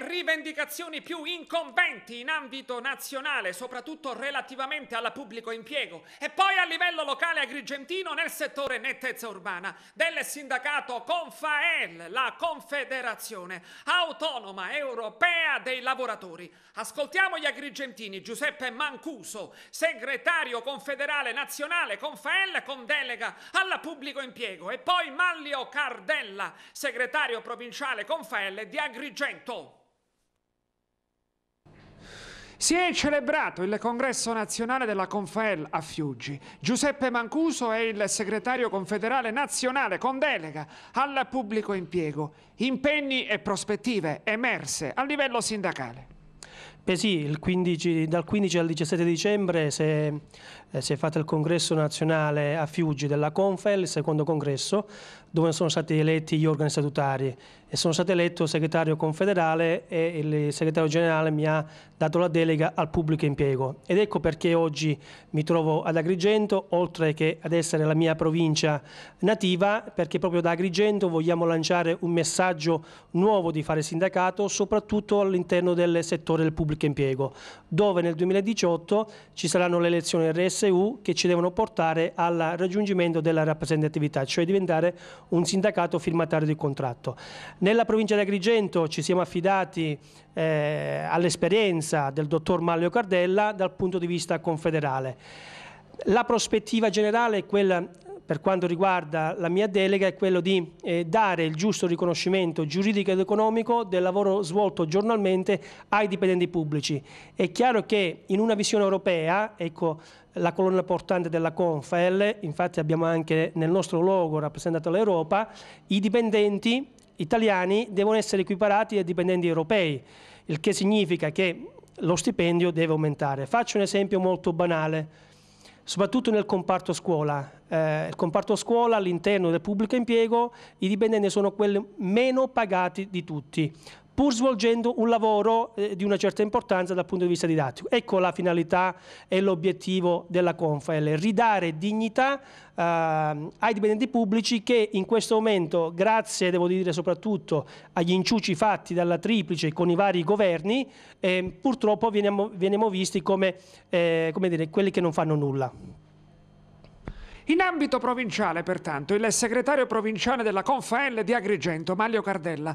rivendicazioni più incombenti in ambito nazionale, soprattutto relativamente al pubblico impiego e poi a livello locale agrigentino nel settore nettezza urbana del sindacato Confael, la Confederazione Autonoma Europea dei Lavoratori. Ascoltiamo gli agrigentini Giuseppe Mancuso, segretario confederale nazionale Confael con delega al pubblico impiego e poi Manlio Cardella, segretario provinciale Confael di Agrigento. Si è celebrato il congresso nazionale della Confael a Fiuggi. Giuseppe Mancuso è il segretario confederale nazionale con delega al pubblico impiego, impegni e prospettive emerse a livello sindacale. Beh sì, 15, dal 15 al 17 dicembre si è, eh, si è fatto il congresso nazionale a Fiuggi della Confel, il secondo congresso, dove sono stati eletti gli organi statutari e sono stato eletto segretario confederale e il segretario generale mi ha dato la delega al pubblico impiego. Ed ecco perché oggi mi trovo ad Agrigento, oltre che ad essere la mia provincia nativa, perché proprio da Agrigento vogliamo lanciare un messaggio nuovo di fare sindacato, soprattutto all'interno del settore del pubblico pubblico impiego, dove nel 2018 ci saranno le elezioni RSU che ci devono portare al raggiungimento della rappresentatività, cioè diventare un sindacato firmatario di contratto. Nella provincia di Agrigento ci siamo affidati eh, all'esperienza del dottor Mario Cardella dal punto di vista confederale. La prospettiva generale è quella per quanto riguarda la mia delega è quello di eh, dare il giusto riconoscimento giuridico ed economico del lavoro svolto giornalmente ai dipendenti pubblici. È chiaro che in una visione europea, ecco la colonna portante della Confel, infatti abbiamo anche nel nostro logo rappresentato l'Europa, i dipendenti italiani devono essere equiparati ai dipendenti europei, il che significa che lo stipendio deve aumentare. Faccio un esempio molto banale soprattutto nel comparto scuola. Eh, il comparto scuola all'interno del pubblico impiego i dipendenti sono quelli meno pagati di tutti pur svolgendo un lavoro eh, di una certa importanza dal punto di vista didattico. Ecco la finalità e l'obiettivo della Confael, ridare dignità eh, ai dipendenti pubblici che in questo momento, grazie devo dire soprattutto agli inciuci fatti dalla Triplice con i vari governi, eh, purtroppo veniamo, veniamo visti come, eh, come dire, quelli che non fanno nulla. In ambito provinciale, pertanto, il segretario provinciale della Confl di Agrigento, Mario Cardella,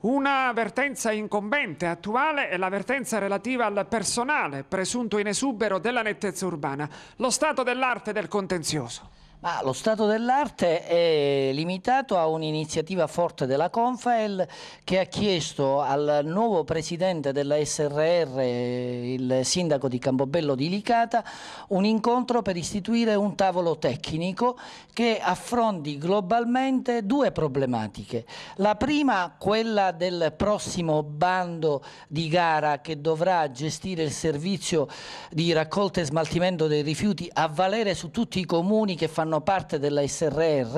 una vertenza incombente attuale è l'avvertenza relativa al personale presunto in esubero della nettezza urbana, lo stato dell'arte del contenzioso. Ma lo stato dell'arte è limitato a un'iniziativa forte della Confael che ha chiesto al nuovo presidente della SRR, il sindaco di Campobello di Licata, un incontro per istituire un tavolo tecnico che affronti globalmente due problematiche. La prima, quella del prossimo bando di gara che dovrà gestire il servizio di raccolta e smaltimento dei rifiuti a valere su tutti i comuni che fanno fanno parte della SRR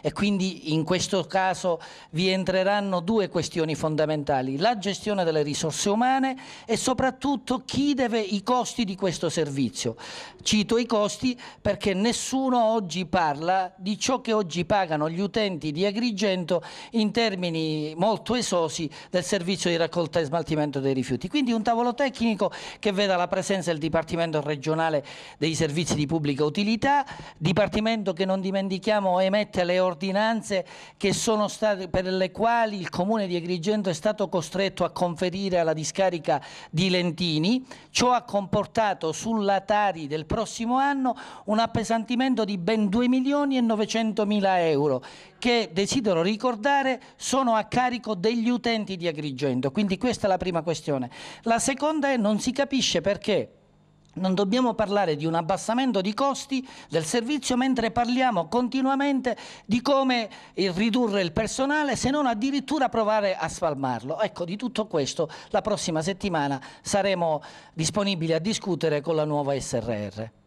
e quindi in questo caso vi entreranno due questioni fondamentali, la gestione delle risorse umane e soprattutto chi deve i costi di questo servizio. Cito i costi perché nessuno oggi parla di ciò che oggi pagano gli utenti di Agrigento in termini molto esosi del servizio di raccolta e smaltimento dei rifiuti. Quindi un tavolo tecnico che veda la presenza del Dipartimento regionale dei servizi di pubblica utilità, Dipartimento Parlamento che non dimentichiamo emette le ordinanze state, per le quali il Comune di Agrigento è stato costretto a conferire alla discarica di Lentini. Ciò ha comportato sulla Tari del prossimo anno un appesantimento di ben 2 milioni e 900 mila euro che desidero ricordare sono a carico degli utenti di Agrigento. Quindi questa è la prima questione. La seconda è non si capisce perché non dobbiamo parlare di un abbassamento di costi del servizio mentre parliamo continuamente di come eh, ridurre il personale se non addirittura provare a spalmarlo. Ecco, di tutto questo la prossima settimana saremo disponibili a discutere con la nuova SRR.